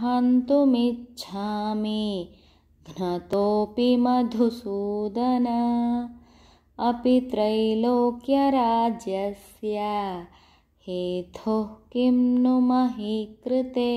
हन्तुमिच्छामि घ्नतोऽपि मधुसूदन अपि त्रैलोक्यराज्यस्य हेतोः किं नु महीकृते